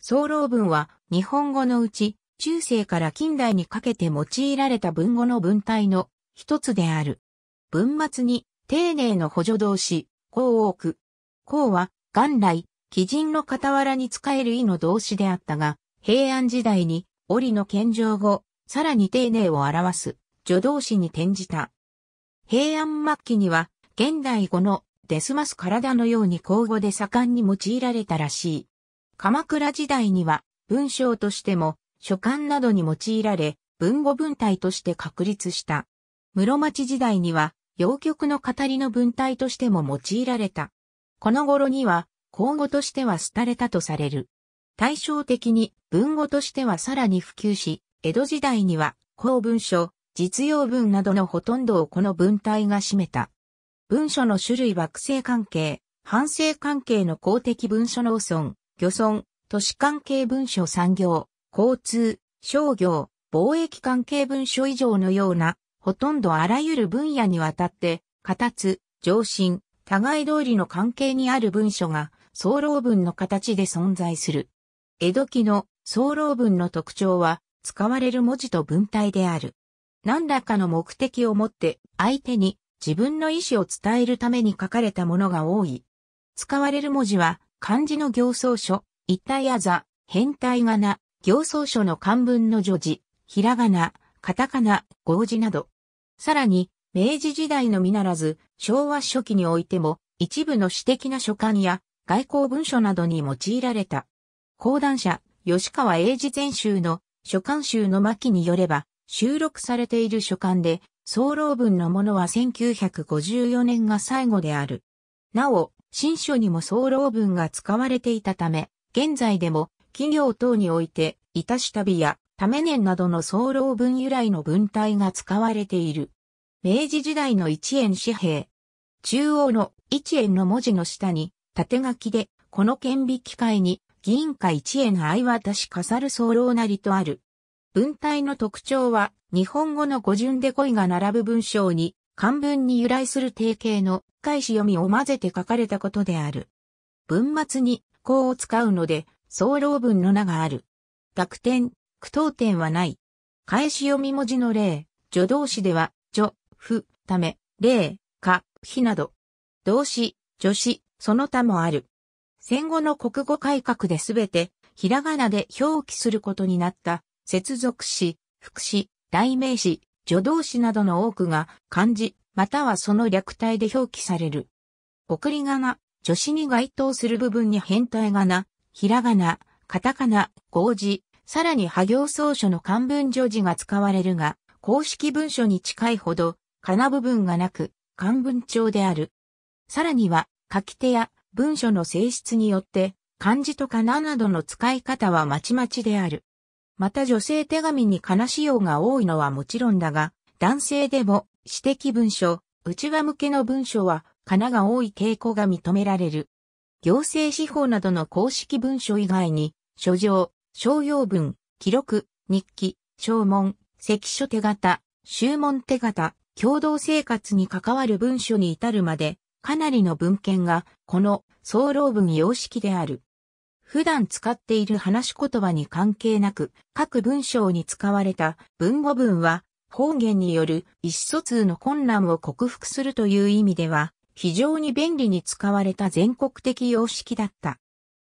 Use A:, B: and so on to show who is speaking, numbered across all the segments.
A: 総老文は日本語のうち中世から近代にかけて用いられた文語の文体の一つである。文末に丁寧の補助動詞、項を置く。項は元来、基人の傍らに使える意の動詞であったが、平安時代に折の献上後、さらに丁寧を表す助動詞に転じた。平安末期には現代語のデスマス体のように口語で盛んに用いられたらしい。鎌倉時代には文章としても書簡などに用いられ文語文体として確立した。室町時代には洋曲の語りの文体としても用いられた。この頃には口語としては廃れたとされる。対照的に文語としてはさらに普及し、江戸時代には公文書、実用文などのほとんどをこの文体が占めた。文書の種類は苦関係、反省関係の公的文書農村、漁村、都市関係文書産業、交通、商業、貿易関係文書以上のような、ほとんどあらゆる分野にわたって、形、上申、互い通りの関係にある文書が、総論文の形で存在する。江戸期の総論文の特徴は、使われる文字と文体である。何らかの目的を持って、相手に自分の意思を伝えるために書かれたものが多い。使われる文字は、漢字の行草書、一体あざ、変態がな、行草書の漢文の序字、ひらがな、カタカナ、合字など。さらに、明治時代のみならず、昭和初期においても、一部の私的な書簡や、外交文書などに用いられた。講談社、吉川英治全集の書簡集の巻によれば、収録されている書簡で、総論文のものは1954年が最後である。なお、新書にも総論文が使われていたため、現在でも企業等において、いたしたびや、ため年などの総論文由来の文体が使われている。明治時代の一円紙幣。中央の一円の文字の下に、縦書きで、この顕微機械に、銀貨一円愛渡し飾る総論なりとある。文体の特徴は、日本語の語順で語彙が並ぶ文章に、漢文に由来する定型の返し読みを混ぜて書かれたことである。文末に、項を使うので、総論文の名がある。濁点、句読点はない。返し読み文字の例、助動詞では、助、不、ため、例、か、非など。動詞、助詞、その他もある。戦後の国語改革ですべて、ひらがなで表記することになった、接続詞、副詞、代名詞、助動詞などの多くが漢字、またはその略体で表記される。送り仮名、助詞に該当する部分に変態仮名、ひらがな、カタカナ、合字、さらに破行草書の漢文助字が使われるが、公式文書に近いほど、仮名部分がなく、漢文帳である。さらには、書き手や文書の性質によって、漢字と仮名などの使い方はまちまちである。また女性手紙に悲しうが多いのはもちろんだが、男性でも、私的文書、内輪向けの文書は、かなが多い傾向が認められる。行政司法などの公式文書以外に、書状、商用文、記録、日記、証文、関書手形、修文手形、共同生活に関わる文書に至るまで、かなりの文献が、この、総論文様式である。普段使っている話し言葉に関係なく、各文章に使われた文語文は、方言による意思疎通の困難を克服するという意味では、非常に便利に使われた全国的様式だった。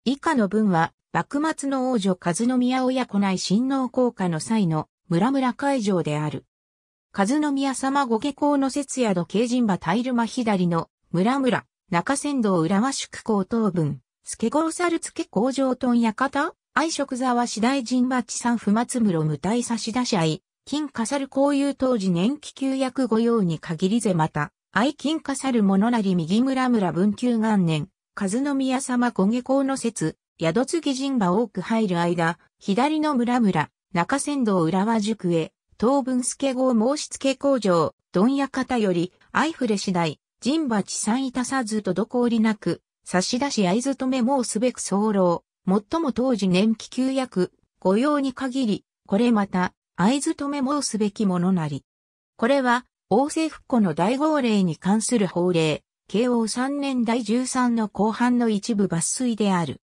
A: 以下の文は、幕末の王女和宮親子内親王効果の際の村村会場である。和宮様ご下校の節宿慶人場タイルマ左の村村中山道浦和宿校等文。スケゴーサルツケ工場トン館愛食沢市大臣町ん不末室無体差し出し合い、金化さる交友当時年期旧約御用に限りぜまた、愛金化さるものなり右村村文久元年、和宮様小下校の説、宿継神馬多く入る間、左の村村、中仙道浦和宿へ、当分助号申し付け工場、どんや方より、愛触れ次第、神馬地産いたさずとどこおりなく、差し出し合図止め申すべく候。もっとも当時年期旧約、御用に限り、これまた、合図止め申すべきものなり。これは、王政復古の大号令に関する法令、慶応3年第13の後半の一部抜粋である。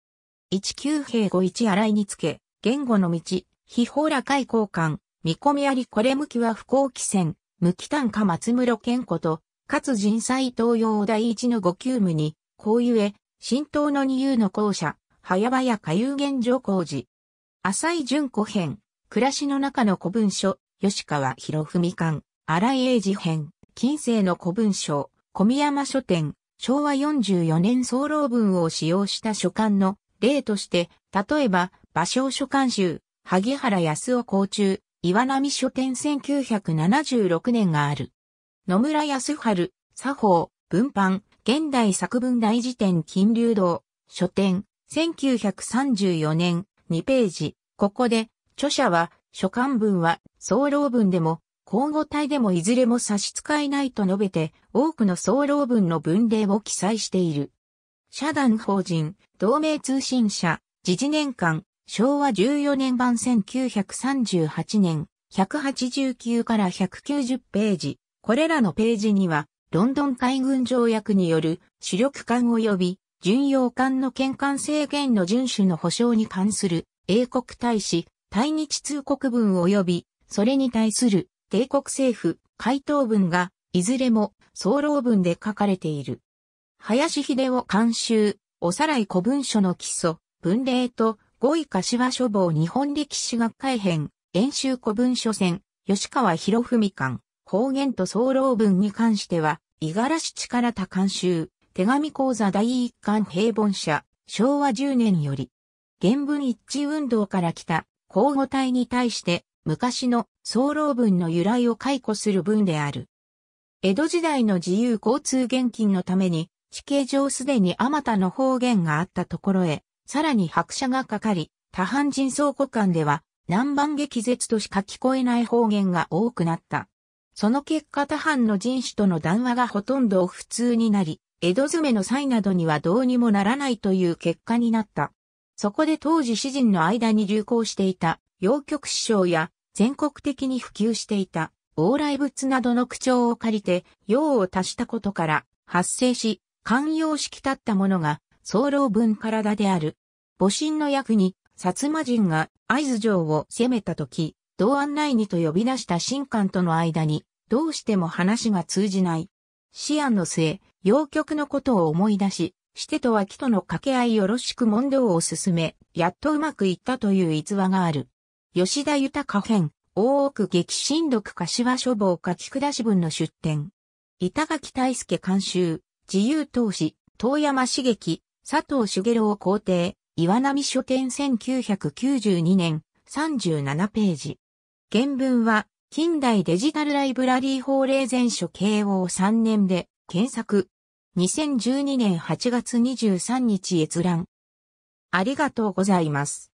A: 19平五一洗いにつけ、言語の道、非法ら解交換、見込みありこれ向きは不幸期戦、無期短下松室健子と、かつ人災東洋第一の五級務に、こうゆえ、神道の二遊の校舎、早や下遊玄状工事。浅井淳子編、暮らしの中の古文書、吉川博文館、荒井英二編、近世の古文書、小宮山書店、昭和44年総老文を使用した書簡の例として、例えば、芭蕉書簡集、萩原康夫校中、岩波書店1976年がある。野村康春、作法、文版、現代作文大辞典金流堂、書店、1934年、2ページ。ここで、著者は、書簡文は、総論文でも、交互体でもいずれも差し支えないと述べて、多くの総論文の文例を記載している。社団法人、同盟通信社、時事年間、昭和14年版1938年、189から190ページ。これらのページには、ロンドン海軍条約による主力艦及び巡洋艦の転艦制限の遵守の保障に関する英国大使、対日通告文及びそれに対する帝国政府回答文がいずれも総論文で書かれている。林秀夫監修、おさらい古文書の基礎、文例と5位柏書房日本歴史学会編、演習古文書選、吉川博文館、方言と総論文に関しては、五十嵐力多監修、手紙講座第一巻平凡社、昭和10年より、原文一致運動から来た、交互体に対して、昔の総論文の由来を解雇する文である。江戸時代の自由交通現金のために、地形上すでにあまたの方言があったところへ、さらに拍車がかかり、多半人倉庫間では、南蛮劇絶としか聞こえない方言が多くなった。その結果他藩の人種との談話がほとんど普通になり、江戸詰めの際などにはどうにもならないという結果になった。そこで当時詩人の間に流行していた、洋曲師匠や全国的に普及していた、往来物などの口調を借りて、用を足したことから発生し、寛容しきったものが、僧侶文体である。母神の役に、薩摩人が合図城を攻めた時、同案内にと呼び出した新官との間に、どうしても話が通じない。思案の末、洋曲のことを思い出し、してとは木との掛け合いよろしく問答を進め、やっとうまくいったという逸話がある。吉田豊編、大奥激震読柏書房書き下し文の出典。板垣大輔監修、自由投資、遠山茂樹、佐藤茂郎皇帝、岩波書店1992年、37ページ。原文は、近代デジタルライブラリー法令前書慶応3年で、検索。2012年8月23日閲覧。ありがとうございます。